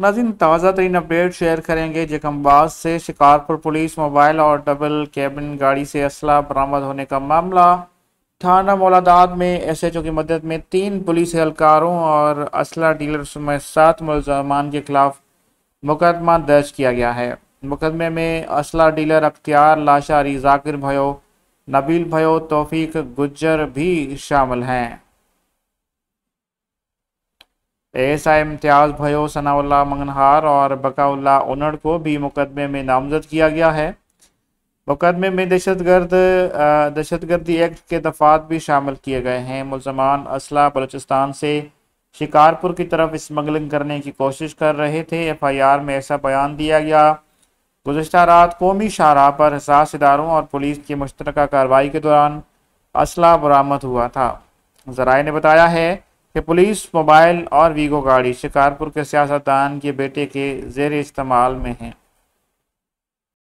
नाजिन ताज़ा तरीन update share करेंगे जकम्बाज से शिकारपुर पुलिस मोबाइल और डबल कैबिन गाड़ी से असला बरामद होने का मामला थाना मौलादाद में एस एच ओ की मदद में तीन पुलिस एहलकारों और असला डीलर समेत सात मुलजमान के खिलाफ मुकदमा दर्ज किया गया है मुकदमे में असला डीलर अख्तियार लाशारी जाकिर भयो नबील भयो तोफीक गुज्जर भी शामिल हैं एएसआई इम्तियाज़ भयो सनाउल्ला मंगनहार और बकाउल्ला उनड़ को भी मुकदमे में नामजद किया गया है मुकदमे में दहशत गर्द दहशत गर्दी एक्ट के दफात भी शामिल किए गए हैं मुलजमान असला बलूचिस्तान से शिकारपुर की तरफ स्मगलिंग करने की कोशिश कर रहे थे एफ आई आर में ऐसा बयान दिया गया गुजशत रात कौमी शाहरा पर हसास इदारों और पुलिस की मुश्तरक कार्रवाई के दौरान असला बरामद हुआ था जराए ने बताया है कि पुलिस मोबाइल और वीगो गाड़ी शिकारपुर के सियासतदान के बेटे के जेर इस्तेमाल में हैं